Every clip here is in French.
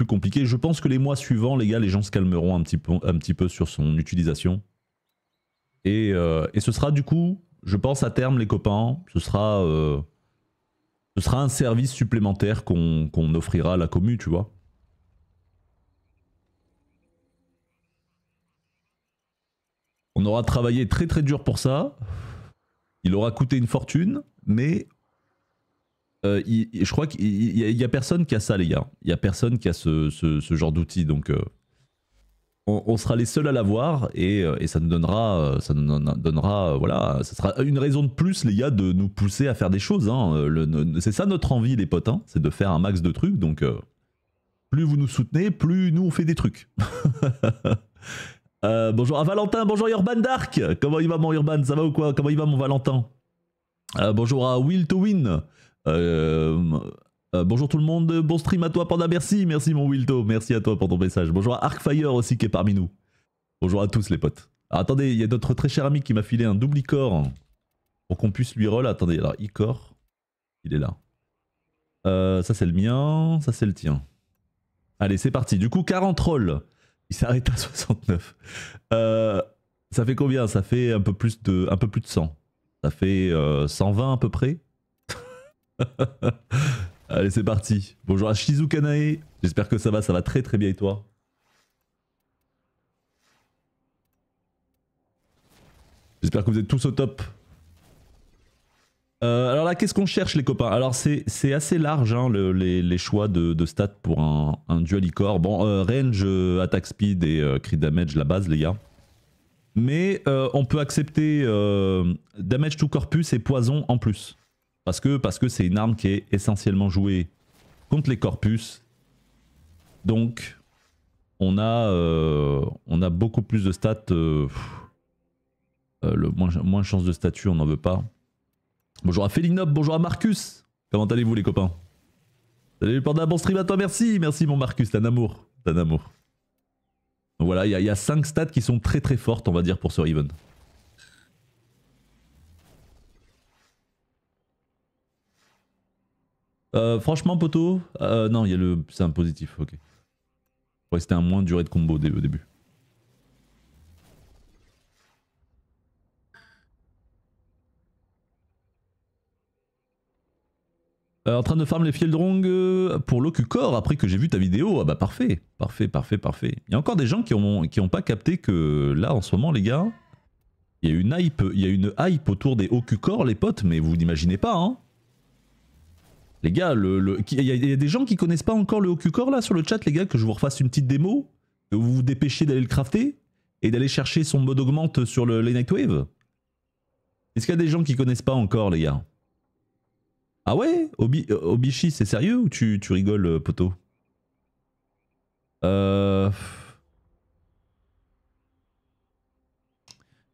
plus compliqué. Je pense que les mois suivants, les gars, les gens se calmeront un petit peu, un petit peu sur son utilisation. Et, euh, et, ce sera du coup, je pense à terme, les copains, ce sera, euh, ce sera un service supplémentaire qu'on offrira à la commu, tu vois. On aura travaillé très très dur pour ça. Il aura coûté une fortune, mais euh, je crois qu'il y, a personne qui a ça, les gars. Il y a personne qui a ce, genre d'outil. Donc, euh, on, sera les seuls à l'avoir et, euh, ça nous donnera, ça donnera, voilà, ça sera une raison de plus, les gars, de nous pousser à faire des choses. Hein. C'est ça notre envie, les potes, hein, c'est de faire un max de trucs. Donc, plus vous nous soutenez, plus nous on fait des trucs. bonjour à ah, Valentin, bonjour Urban Dark. Comment il va mon Urban Ça va ou quoi Comment il va mon Valentin Bonjour à Will to Win. Euh, euh, bonjour tout le monde, bon stream à toi Panda, merci, merci mon Wilto, merci à toi pour ton message. Bonjour à Arcfire aussi qui est parmi nous. Bonjour à tous les potes. attendez, il y a notre très cher ami qui m'a filé un double icor pour qu'on puisse lui roll. Attendez, alors icor, il est là. Euh, ça c'est le mien, ça c'est le tien. Allez, c'est parti. Du coup, 40 rolls. Il s'arrête à 69. Euh, ça fait combien Ça fait un peu plus de, un peu plus de 100. Ça fait 120 à peu près Allez, c'est parti. Bonjour à Shizu Kanae. J'espère que ça va, ça va très très bien et toi J'espère que vous êtes tous au top. Euh, alors là, qu'est-ce qu'on cherche les copains Alors c'est assez large hein, les, choix de, stats pour un, un Bon, euh, range, euh, attack speed et crit damage, la base les gars. Mais on peut accepter damage to corpus et poison en plus. Parce que c'est une arme qui est essentiellement jouée contre les corpus. Donc, on a, euh, on a beaucoup plus de stats. Euh, euh, le moins, moins chance de statut, on n'en veut pas. Bonjour à Félinop, bonjour à Marcus. Comment allez-vous les copains Salut Panda, bon stream à toi, merci. Merci mon Marcus, t'as un amour. voilà, il y, y, a 5 stats qui sont très très fortes, on va dire, pour ce Riven. Euh, franchement, poteau. non, il y a le. C'est un positif, ok. Ouais, c'était un moins durée de combo au début. Euh, en train de farmer les Fieldrong euh, pour core après que j'ai vu ta vidéo. Ah bah parfait, parfait, parfait, parfait. Il y a encore des gens qui n'ont qui ont pas capté que là en ce moment les gars, il y a une hype, il y a une hype autour des core les potes, mais vous n'imaginez pas hein. Les gars, il le, y, a des gens qui connaissent pas encore le OcuCore là sur le chat, les gars, que je vous refasse une petite démo, que vous vous dépêchez d'aller le crafter et d'aller chercher son mode augmente sur le, Nightwave Est-ce qu'il y a des gens qui connaissent pas encore, les gars Ah ouais Obi, euh, Obishi, c'est sérieux ou tu, tu rigoles, euh, poteau Euh...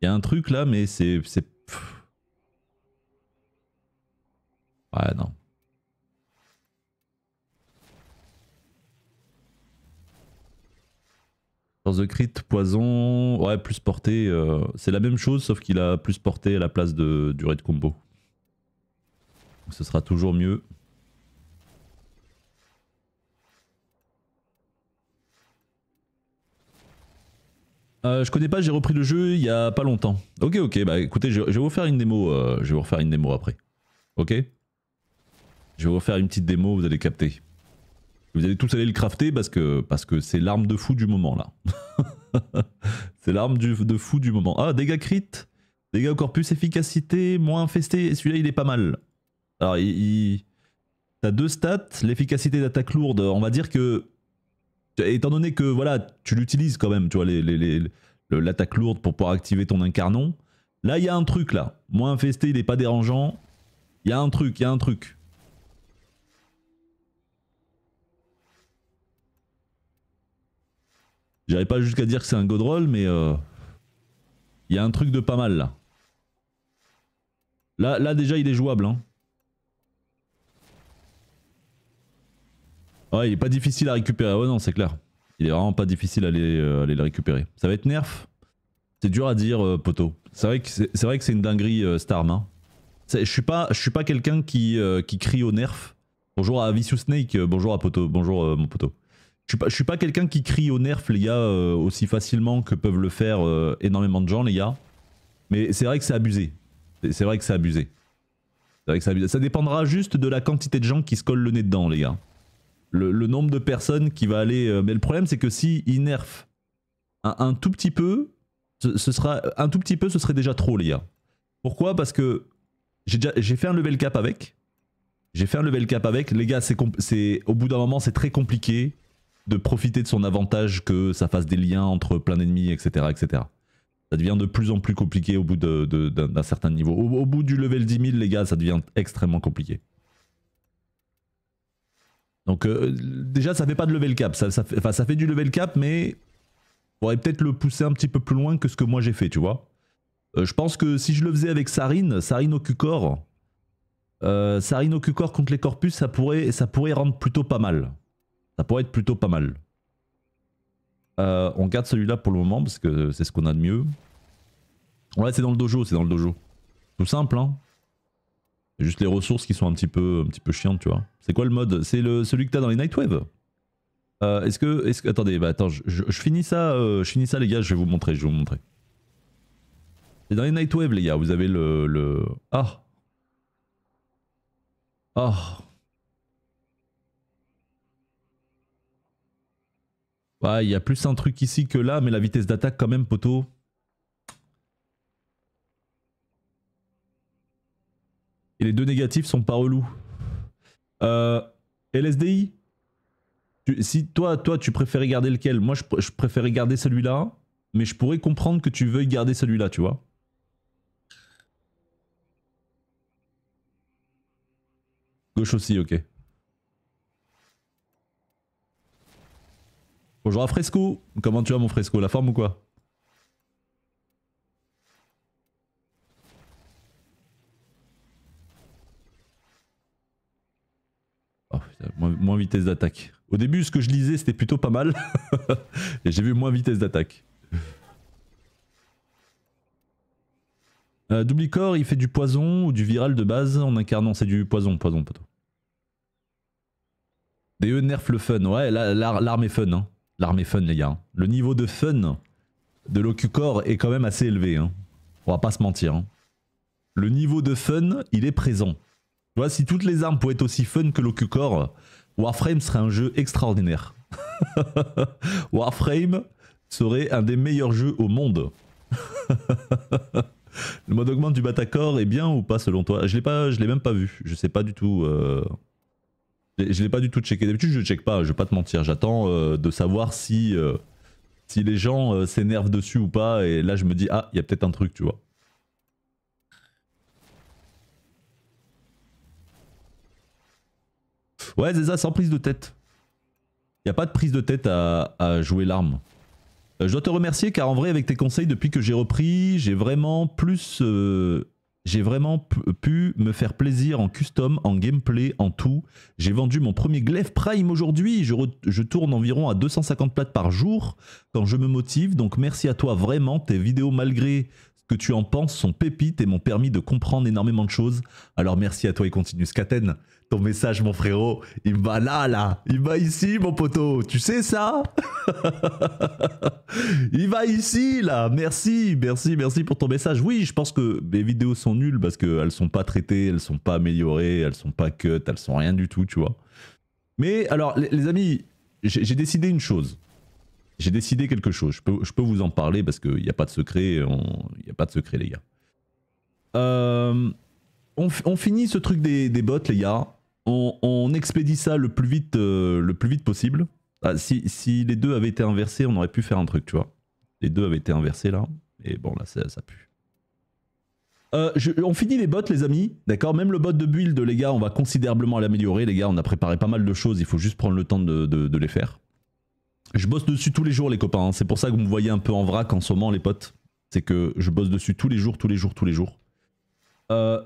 Il y a un truc là, mais c'est... Ouais, non. The crit, poison, ouais, plus porté euh, c'est la même chose, sauf qu'il a plus porté à la place de durée de combo. ce sera toujours mieux. Euh, je connais pas, j'ai repris le jeu il y a pas longtemps. Ok, ok, bah écoutez, je, vais vous faire une démo, euh, je vais vous refaire une démo après. Ok Je vais vous faire une petite démo, vous allez capter. Vous allez tous aller le crafter parce que parce que c'est l'arme de fou du moment là. c'est l'arme de fou du moment. Ah, dégâts crit, dégâts au corpus, efficacité, moins infesté. Celui-là, il est pas mal. Alors, il, t'as deux stats. L'efficacité d'attaque lourde, on va dire que étant donné que voilà, tu l'utilises quand même, tu vois, l'attaque les, lourde pour pouvoir activer ton incarnon. Là, il y a un truc là. Moins infesté, il est pas dérangeant. Il y a un truc, il y a un truc. J'arrive pas jusqu'à dire que c'est un godroll, mais euh, il y a un truc de pas mal là. Là, là déjà, il est jouable. Hein. Ouais, il est pas difficile à récupérer. Ouais, non, c'est clair. Il est vraiment pas difficile à aller, euh, le récupérer. Ça va être nerf. C'est dur à dire, euh, poteau. C'est vrai que c'est c'est une dinguerie Starman. Starm. Hein. Je suis pas, suis pas quelqu'un qui, qui crie au nerf. Bonjour à Vicious Snake. Bonjour à poteau. Bonjour mon poteau. Je suis pas, suis pas quelqu'un qui crie au nerf, les gars, euh, aussi facilement que peuvent le faire euh, énormément de gens, les gars. Mais c'est vrai que c'est abusé. C'est vrai que c'est abusé. C'est vrai que c'est abusé. Ça dépendra juste de la quantité de gens qui se collent le nez dedans, les gars. Le, nombre de personnes qui va aller... Euh, mais le problème, c'est que si il nerfent un, tout petit peu, ce, sera... Un tout petit peu, ce serait déjà trop, les gars. Pourquoi Parce que j'ai fait un level cap avec. J'ai fait un level cap avec. Les gars, c'est au bout d'un moment, c'est très compliqué de profiter de son avantage que ça fasse des liens entre plein d'ennemis, etc., etc. Ça devient de plus en plus compliqué au bout d'un certain niveau. Au, bout du level 10 000, les gars, ça devient extrêmement compliqué. Donc euh, déjà, ça fait pas de level cap. Ça, ça, fait, du level cap, mais pourrait peut-être le pousser un petit peu plus loin que ce que moi j'ai fait, tu vois. Euh, je pense que si je le faisais avec Sarine, Sarine au Q-Core, euh, Sarine au q contre les Corpus, ça pourrait, ça pourrait rendre plutôt pas mal. Ça pourrait être plutôt pas mal. Euh, on garde celui-là pour le moment parce que c'est ce qu'on a de mieux. Ouais, c'est dans le dojo, c'est dans le dojo. Tout simple, hein. Juste les ressources qui sont un petit peu, un petit peu chiantes, tu vois. C'est quoi le mode C'est celui que t'as dans les Nightwave. Euh, est-ce que, est que, attendez, bah attends, je, finis ça, euh, je finis ça les gars, je vais vous montrer, je vais vous montrer. C'est dans les Nightwave les gars, vous avez le, le... ah, ah, Ouais, bah, il y a plus un truc ici que là, mais la vitesse d'attaque quand même, poteau. Et les deux négatifs sont pas relous. Euh, LSDI Si toi, toi, tu préférais garder lequel Moi, je, je préférais garder celui-là, mais je pourrais comprendre que tu veuilles garder celui-là, tu vois. Gauche aussi, ok. Bonjour à Fresco, comment tu vas mon Fresco, la forme ou quoi oh, moins, vitesse d'attaque. Au début, ce que je lisais, c'était plutôt pas mal. Et j'ai vu moins vitesse d'attaque. Euh, Double corps, il fait du poison ou du viral de base en incarnant. C'est du poison, poison, poteau. DE nerf le fun. Ouais, l'arme est fun. Hein. L'armée fun, les gars. Le niveau de fun de l'OcuCore est quand même assez élevé. Hein. On va pas se mentir. Hein. Le niveau de fun, il est présent. Tu vois, si toutes les armes pouvaient être aussi fun que l'OcuCore, Warframe serait un jeu extraordinaire. Warframe serait un des meilleurs jeux au monde. Le mode augment du Batacor est bien ou pas selon toi Je l'ai pas, je l'ai même pas vu. Je sais pas du tout. Euh, je l'ai pas du tout checké. D'habitude, je ne check pas, je vais pas te mentir. J'attends euh, de savoir si, euh, si les gens euh, s'énervent dessus ou pas. Et là, je me dis, ah, il y a peut-être un truc, tu vois. Ouais, c'est ça, sans prise de tête. Il n'y a pas de prise de tête à, jouer l'arme. Je dois te remercier car en vrai avec tes conseils depuis que j'ai repris, j'ai vraiment plus j'ai vraiment pu me faire plaisir en custom, en gameplay, en tout. J'ai vendu mon premier Glaive Prime aujourd'hui. Je, tourne environ à 250 plates par jour quand je me motive. Donc merci à toi vraiment. Tes vidéos, malgré ce que tu en penses, sont pépites et m'ont permis de comprendre énormément de choses. Alors merci à toi et continue Skaten ton message, mon frérot. Il va là, là. Il va ici, mon poteau. Tu sais ça Il va ici, là. Merci, merci, merci pour ton message. Oui, je pense que mes vidéos sont nulles parce qu'elles sont pas traitées, elles sont pas améliorées, elles sont pas cut, elles sont rien du tout, tu vois. Mais alors, les, amis, j'ai décidé une chose. J'ai décidé quelque chose. Je peux, je peux vous en parler parce qu'il n'y a pas de secret. Il n'y a pas de secret, les gars. Euh, on, finit ce truc des, des bots, les gars on, expédie ça le plus vite, euh, le plus vite possible. Ah, si, les deux avaient été inversés, on aurait pu faire un truc, tu vois. Les deux avaient été inversés là. Et bon, là, ça, ça pue. Euh, on finit les bots, les amis, d'accord Même le bot de build, les gars, on va considérablement l'améliorer. Les gars, on a préparé pas mal de choses, il faut juste prendre le temps de, les faire. Je bosse dessus tous les jours, les copains. Hein. C'est pour ça que vous me voyez un peu en vrac en ce moment, les potes. C'est que je bosse dessus tous les jours, tous les jours, tous les jours. Euh,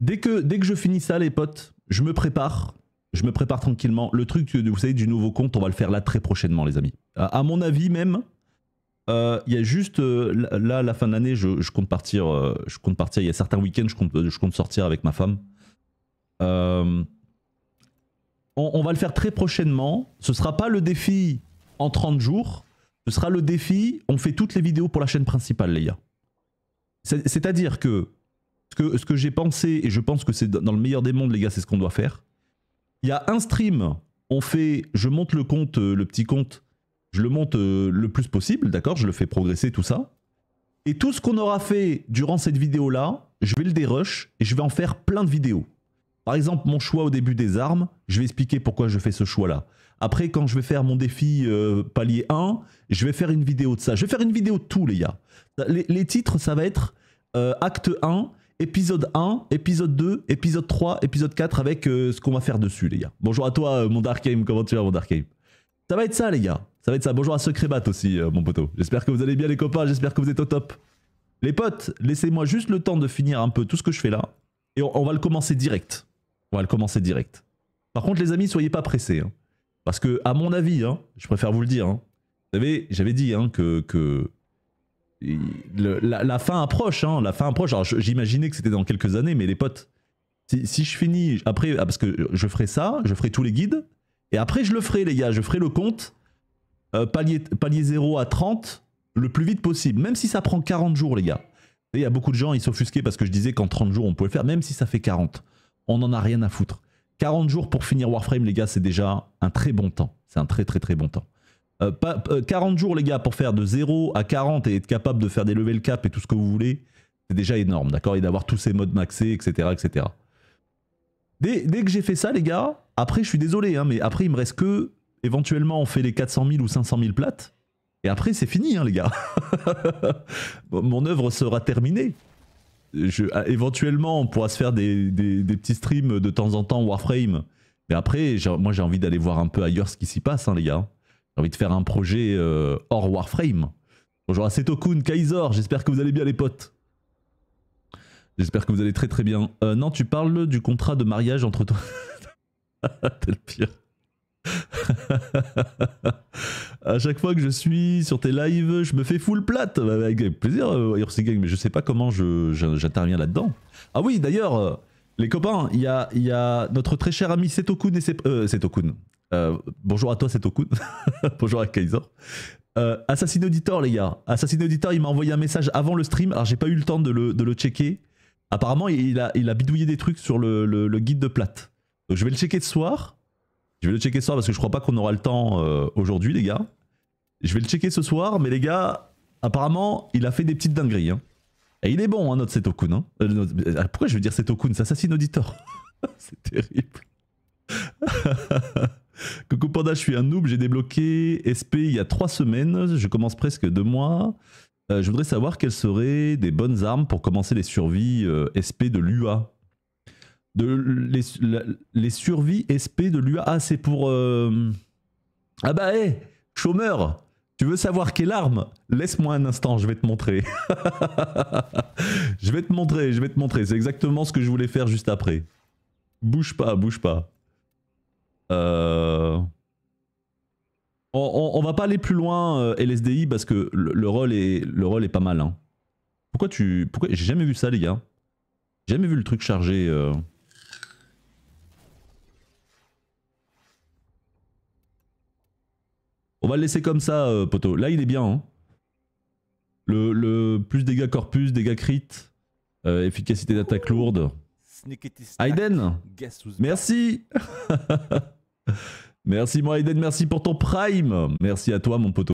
dès, que, dès que je finis ça, les potes, je me prépare, je me prépare tranquillement. Le truc, euh, vous savez, du nouveau compte, on va le faire là très prochainement, les amis. À, mon avis même, euh, il y a juste euh, là la fin d'année, je, compte partir. je compte partir. Il y a certains week-ends, je compte, je compte sortir avec ma femme. On, va le faire très prochainement. Ce sera pas le défi en 30 jours. Ce sera le défi. On fait toutes les vidéos pour la chaîne principale, les gars. C'est-à-dire que ce que, j'ai pensé, et je pense que c'est dans le meilleur des mondes, les gars, c'est ce qu'on doit faire. Il y a un stream, on fait, je monte le compte, euh, le petit compte, je le monte euh, le plus possible, d'accord Je le fais progresser, tout ça. Et tout ce qu'on aura fait durant cette vidéo-là, je vais le dérush et je vais en faire plein de vidéos. Par exemple, mon choix au début des armes, je vais expliquer pourquoi je fais ce choix-là. Après, quand je vais faire mon défi euh, palier 1, je vais faire une vidéo de ça. Je vais faire une vidéo de tout, les gars. Les, titres, ça va être acte 1, épisode 1, épisode 2, épisode 3, épisode 4 avec euh, ce qu'on va faire dessus, les gars. Bonjour à toi, euh, mon Dark Game. Comment tu vas, mon Dark Game Ça va être ça, les gars. Ça va être ça. Bonjour à Bat aussi, euh, mon poteau. J'espère que vous allez bien, les copains. J'espère que vous êtes au top. Les potes, laissez-moi juste le temps de finir un peu tout ce que je fais là. Et on, va le commencer direct. On va le commencer direct. Par contre, les amis, soyez pas pressés. Hein. Parce que, à mon avis, hein, je préfère vous le dire. Hein. vous savez, j'avais dit que la, fin approche, hein, la fin approche. Alors j'imaginais que c'était dans quelques années, mais les potes, si, je finis après, ah, parce que je ferai ça, je ferai tous les guides, et après je le ferai les gars, je ferai le compte, euh, palier, palier 0 à 30, le plus vite possible, même si ça prend 40 jours les gars. Il y a beaucoup de gens, ils s'offusquaient parce que je disais qu'en 30 jours on pouvait le faire, même si ça fait 40. On n'en a rien à foutre. 40 jours pour finir Warframe les gars, c'est déjà un très bon temps. C'est un très très très bon temps. 40 euh, euh, jours, les gars, pour faire de 0 à 40 et être capable de faire des level cap et tout ce que vous voulez, c'est déjà énorme, d'accord Et d'avoir tous ces modes maxés, etc. etc. Dès, que j'ai fait ça, les gars, après, je suis désolé, hein, mais après, il me reste que, éventuellement, on fait les 400 000 ou 500 000 plates. Et après, c'est fini, hein, les gars. Mon œuvre sera terminée. Je, ah, éventuellement, on pourra se faire des, des, petits streams de temps en temps Warframe. Mais après, moi, j'ai envie d'aller voir un peu ailleurs ce qui s'y passe, hein, les gars. J'ai envie de faire un projet euh, hors Warframe. Bonjour à Setokun, Kaiser, j'espère que vous allez bien les potes. J'espère que vous allez très très bien. Euh, non, tu parles du contrat de mariage entre toi. T'es le pire. à chaque fois que je suis sur tes lives, je me fais full plate. Bah, avec plaisir, euh, Gang, mais je sais pas comment j'interviens là-dedans. Ah oui, d'ailleurs, les copains, il y a, y a, notre très cher ami Setokun et Sep euh, Setokun. Euh, bonjour à toi, c'est bonjour à Kaiser. Euh, Assassin Auditor, les gars. Assassin Auditor, il m'a envoyé un message avant le stream. Alors, j'ai pas eu le temps de le, checker. Apparemment, il a, il a, bidouillé des trucs sur le, guide de plate. Donc, je vais le checker ce soir. Je vais le checker ce soir parce que je crois pas qu'on aura le temps euh, aujourd'hui, les gars. Je vais le checker ce soir, mais les gars, apparemment, il a fait des petites dingueries. Hein. Et il est bon, hein, notre Setokun. Hein. Pourquoi je veux dire Setokun C'est Assassin Auditor. c'est terrible. Coucou Panda, je suis un noob, j'ai débloqué SP il y a 3 semaines, je commence presque deux mois. Euh, je voudrais savoir quelles seraient des bonnes armes pour commencer les survies euh, SP de l'UA. De, les, les, survies SP de l'UA, ah c'est pour... Euh, ah bah hé, chômeur, tu veux savoir quelle arme Laisse-moi un instant, je vais te montrer. je vais te montrer, je vais te montrer, c'est exactement ce que je voulais faire juste après. Bouge pas, bouge pas. Euh, on, va pas aller plus loin euh, LSDI parce que le, rôle est, le rôle est pas mal. Hein. Pourquoi tu... Pourquoi... J'ai jamais vu ça les gars. J'ai jamais vu le truc chargé. Euh. On va le laisser comme ça poteau. Là il est bien. Hein. Le, le, plus dégâts corpus, dégâts crit, efficacité d'attaque lourde. Aiden Merci Merci Eden, merci pour ton prime. Merci à toi mon pote.